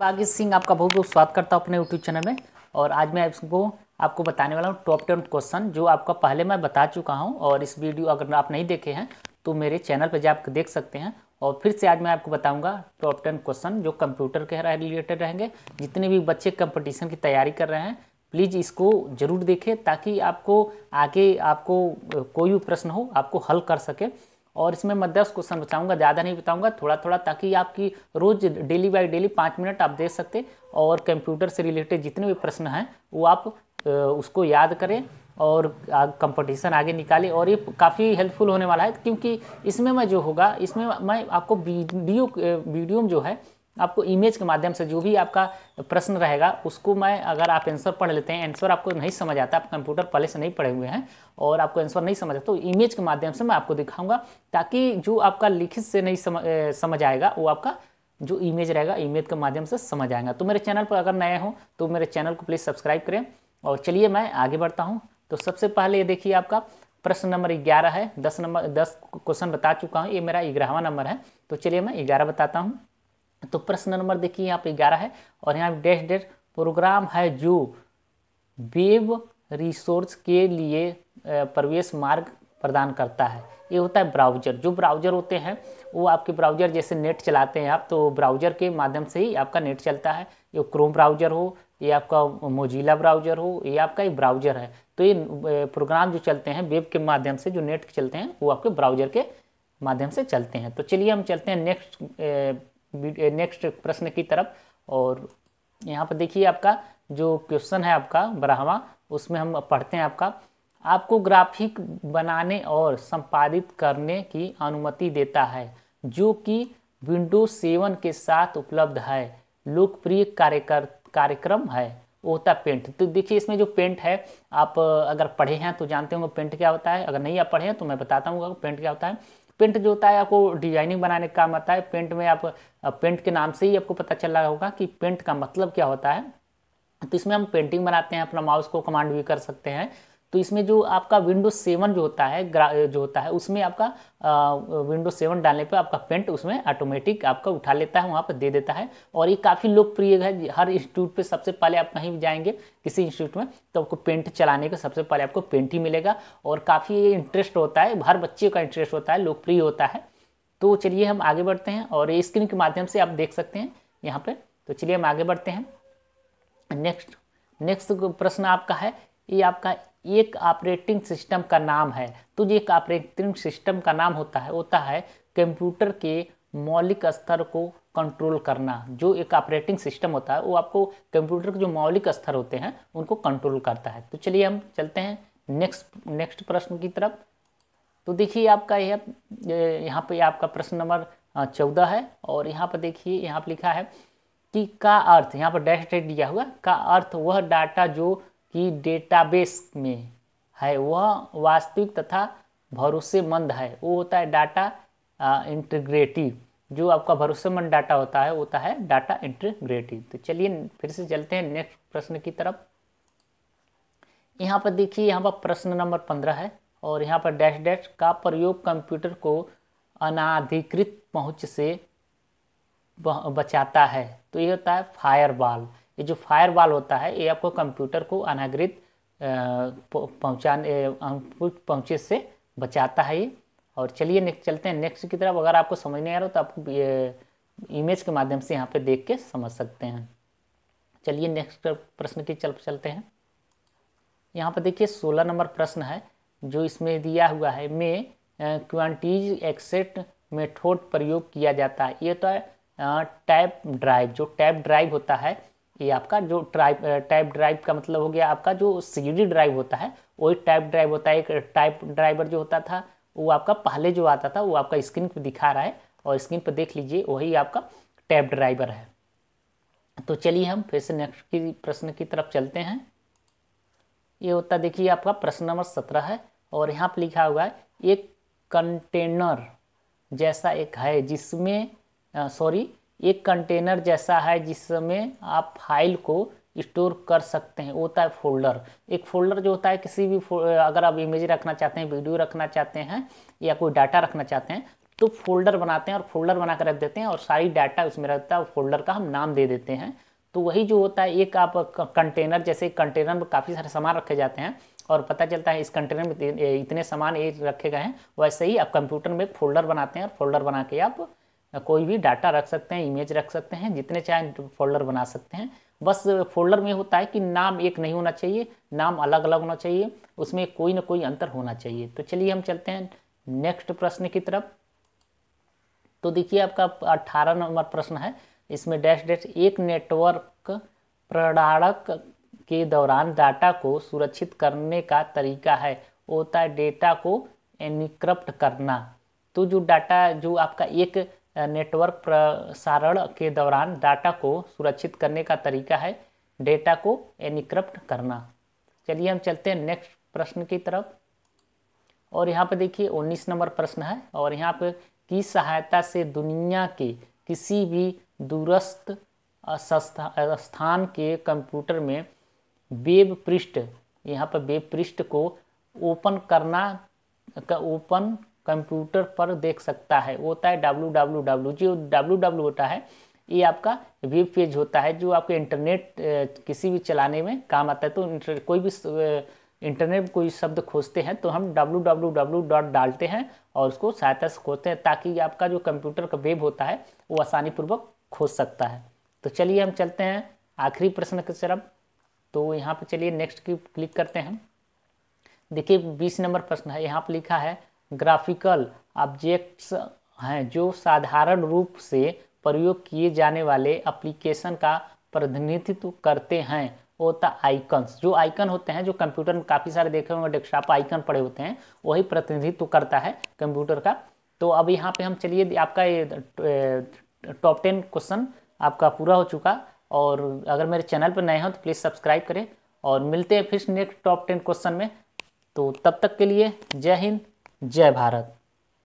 बागी सिंह आपका बहुत बहुत स्वागत करता हूँ अपने यूट्यूब चैनल में और आज मैं आपको आपको बताने वाला हूँ टॉप टेन क्वेश्चन जो आपका पहले मैं बता चुका हूँ और इस वीडियो अगर आप नहीं देखे हैं तो मेरे चैनल पर जा आप देख सकते हैं और फिर से आज मैं आपको बताऊंगा टॉप टेन क्वेश्चन जो कंप्यूटर के रिलेटेड रहेंगे जितने भी बच्चे कंपटीशन की तैयारी कर रहे हैं प्लीज़ इसको ज़रूर देखें ताकि आपको आगे आपको कोई भी प्रश्न हो आपको हल कर सके और इसमें मैं दस क्वेश्चन बताऊंगा ज़्यादा नहीं बताऊंगा थोड़ा थोड़ा ताकि आपकी रोज़ डेली बाय डेली पाँच मिनट आप दे सकते और कंप्यूटर से रिलेटेड जितने भी प्रश्न हैं वो आप उसको याद करें और कंपटीशन आगे निकाले और ये काफ़ी हेल्पफुल होने वाला है क्योंकि इसमें मैं जो होगा इसमें मैं आपको वीडियो वीडियो जो है आपको इमेज के माध्यम से जो भी आपका प्रश्न रहेगा उसको मैं अगर आप आंसर पढ़ लेते हैं आंसर आपको नहीं समझ आता आप कंप्यूटर पहले से नहीं पढ़े हुए हैं और आपको आंसर नहीं समझ आता तो इमेज के माध्यम से मैं आपको दिखाऊंगा ताकि जो आपका लिखित से नहीं समझ समझ आएगा वो आपका जो इमेज रहेगा इमेज के माध्यम से समझ आएगा तो मेरे चैनल पर अगर नए हों तो मेरे चैनल को प्लीज़ सब्सक्राइब करें और चलिए मैं आगे बढ़ता हूँ तो सबसे पहले ये देखिए आपका प्रश्न नंबर ग्यारह है दस नंबर दस क्वेश्चन बता चुका हूँ ये मेरा ग्यारहवा नंबर है तो चलिए मैं ग्यारह बताता हूँ तो प्रश्न नंबर देखिए यहाँ पे ग्यारह है और यहाँ डेस्ट डेट प्रोग्राम है जो वेब रिसोर्स के लिए प्रवेश मार्ग प्रदान करता है ये होता है ब्राउजर जो ब्राउजर होते हैं वो आपके ब्राउजर जैसे नेट चलाते हैं आप तो ब्राउजर के माध्यम से ही आपका नेट चलता है ये क्रोम ब्राउजर हो ये आपका मोजिला ब्राउजर हो ये आपका एक ब्राउजर है तो ये प्रोग्राम जो चलते हैं वेब के माध्यम से जो नेट चलते हैं वो आपके ब्राउजर के माध्यम से चलते हैं तो चलिए हम चलते हैं नेक्स्ट नेक्स्ट eh, प्रश्न की तरफ और यहाँ पर देखिए आपका जो क्वेश्चन है आपका बारहवा उसमें हम पढ़ते हैं आपका आपको ग्राफिक बनाने और संपादित करने की अनुमति देता है जो कि विंडोज सेवन के साथ उपलब्ध है लोकप्रिय कार्यकर कार्यक्रम है ओता पेंट तो देखिए इसमें जो पेंट है आप अगर पढ़े हैं तो जानते होंगे पेंट क्या होता है अगर नहीं आप पढ़े हैं तो मैं बताता हूँ पेंट क्या होता है पेंट जो होता है आपको डिजाइनिंग बनाने का काम आता है पेंट में आप पेंट के नाम से ही आपको पता चल रहा होगा कि पेंट का मतलब क्या होता है तो इसमें हम पेंटिंग बनाते हैं अपना माउस को कमांड भी कर सकते हैं तो इसमें जो आपका विंडो सेवन जो होता है जो होता है उसमें आपका विंडो सेवन डालने पे आपका पेंट उसमें ऑटोमेटिक आपका उठा लेता है वहाँ पर दे देता है और ये काफ़ी लोकप्रिय है हर इंस्टीट्यूट पे सबसे पहले आप कहीं भी जाएंगे किसी इंस्टीट्यूट में तो आपको पेंट चलाने का सबसे पहले आपको पेंट ही मिलेगा और काफ़ी इंटरेस्ट होता है हर बच्चे का इंटरेस्ट होता है लोकप्रिय होता है तो चलिए हम आगे बढ़ते हैं और स्क्रीन के माध्यम से आप देख सकते हैं यहाँ पर तो चलिए हम आगे बढ़ते हैं नेक्स्ट नेक्स्ट प्रश्न आपका है ये आपका एक ऑपरेटिंग सिस्टम का नाम है तो जो एक ऑपरेटिंग सिस्टम का नाम होता है होता है कंप्यूटर के मौलिक स्तर को कंट्रोल करना जो एक ऑपरेटिंग सिस्टम होता है वो आपको कंप्यूटर के जो मौलिक स्तर होते हैं उनको कंट्रोल करता है तो चलिए हम चलते हैं नेक्स्ट नेक्स्ट प्रश्न की तरफ तो देखिए आपका यह यहाँ पे आपका प्रश्न नंबर चौदह है और यहाँ पर देखिए यहाँ पर लिखा है कि का अर्थ यहाँ पर डैश डेट दिया हुआ का अर्थ वह डाटा जो कि डेटाबेस में है वह वास्तविक तथा भरोसेमंद है वो होता है डाटा इंटीग्रेटिव जो आपका भरोसेमंद डाटा होता है होता है डाटा इंटीग्रेटिव तो चलिए फिर से चलते हैं नेक्स्ट प्रश्न की तरफ यहाँ पर देखिए यहाँ पर प्रश्न नंबर पंद्रह है और यहाँ पर डैश डैश का प्रयोग कंप्यूटर को अनाधिकृत पहुँच से बचाता है तो ये होता है फायरबॉल ये जो फायर वाल होता है ये आपको कंप्यूटर को अनागृत पहुँचाने पहुँचे से बचाता है ये और चलिए नेक्स्ट चलते हैं नेक्स्ट की तरफ अगर आपको समझ नहीं आ रहा तो आप इमेज के माध्यम से यहाँ पे देख के समझ सकते हैं चलिए नेक्स्ट प्रश्न की चल चलते हैं यहाँ पर देखिए सोलह नंबर प्रश्न है जो इसमें दिया हुआ है में क्वांटिज एक्सेट मेथोड प्रयोग किया जाता है ये तो है टैप ड्राइव जो टैप ड्राइव होता है ये आपका जो ट्राइप टाइप ड्राइव का मतलब हो गया आपका जो सी ड्राइव होता है वही टाइप ड्राइव होता है एक टाइप ड्राइवर जो होता था वो आपका पहले जो आता था वो आपका स्क्रीन पर दिखा रहा है और स्क्रीन पर देख लीजिए वही आपका टैब ड्राइवर है तो चलिए हम फिर से नेक्स्ट की प्रश्न की तरफ चलते हैं ये होता देखिए आपका प्रश्न नंबर सत्रह है और यहाँ पर लिखा हुआ है एक कंटेनर जैसा एक है जिसमें सॉरी एक कंटेनर जैसा है जिसमें आप फाइल को स्टोर कर सकते हैं वो होता है फोल्डर एक फोल्डर जो होता है किसी भी अगर आप इमेज रखना चाहते हैं वीडियो रखना चाहते हैं या कोई डाटा रखना चाहते हैं तो फोल्डर बनाते हैं और फोल्डर बना कर रख देते हैं और सारी डाटा उसमें रहता है फोल्डर का हम नाम दे देते हैं तो वही जो होता है एक आप कंटेनर जैसे कंटेनर में काफ़ी सारे सामान रखे जाते हैं और पता चलता है इस कंटेनर में इतने सामान ये रखे गए हैं वैसे ही आप कंप्यूटर में फोल्डर बनाते हैं और फोल्डर बना के आप कोई भी डाटा रख सकते हैं इमेज रख सकते हैं जितने चाहे फोल्डर बना सकते हैं बस फोल्डर में होता है कि नाम एक नहीं होना चाहिए नाम अलग अलग होना चाहिए उसमें कोई ना कोई अंतर होना चाहिए तो चलिए हम चलते हैं नेक्स्ट प्रश्न की तरफ तो देखिए आपका अट्ठारह नंबर प्रश्न है इसमें डैश डैश एक नेटवर्क प्रणाड़क के दौरान डाटा को सुरक्षित करने का तरीका है होता है डेटा को एनिक्रप्ट करना तो जो डाटा जो आपका एक नेटवर्क प्रसारण के दौरान डाटा को सुरक्षित करने का तरीका है डेटा को एनिक्रप्ट करना चलिए हम चलते हैं नेक्स्ट प्रश्न की तरफ और यहाँ पर देखिए 19 नंबर प्रश्न है और यहाँ पर की सहायता से दुनिया के किसी भी दूरस्थ स्थान के कंप्यूटर में वेब पृष्ठ यहाँ पर वेब पृष्ठ को ओपन करना का ओपन कंप्यूटर पर देख सकता है वो होता है डब्लू डब्लू डब्लू जो डब्लू डब्लू होता है ये आपका वेब पेज होता है जो आपके इंटरनेट किसी भी चलाने में काम आता है तो कोई भी इंटरनेट कोई शब्द खोजते हैं तो हम डब्ल्यू डब्ल्यू डब्लू डॉट डालते हैं और उसको सहायता से खोजते हैं ताकि आपका जो कंप्यूटर का वेब होता है वो आसानी पूर्वक खोज सकता है तो चलिए हम चलते हैं आखिरी प्रश्न की तरफ तो यहाँ पर चलिए नेक्स्ट की क्लिक करते हैं देखिए बीस नंबर प्रश्न है यहाँ पर लिखा है ग्राफिकल ऑब्जेक्ट्स हैं जो साधारण रूप से प्रयोग किए जाने वाले एप्लीकेशन का प्रतिनिधित्व करते हैं वो होता आइकन्स जो आइकन होते हैं जो कंप्यूटर में काफ़ी सारे देखे होंगे डेस्कटॉप आइकन पड़े होते हैं वही प्रतिनिधित्व करता है कंप्यूटर का तो अब यहाँ पे हम चलिए आपका ये टॉप टेन क्वेश्चन आपका पूरा हो चुका और अगर मेरे चैनल पर नए हो तो प्लीज़ सब्सक्राइब करें और मिलते हैं फिर नेक्स्ट टॉप टेन क्वेश्चन में तो तब तक के लिए जय हिंद जय भारत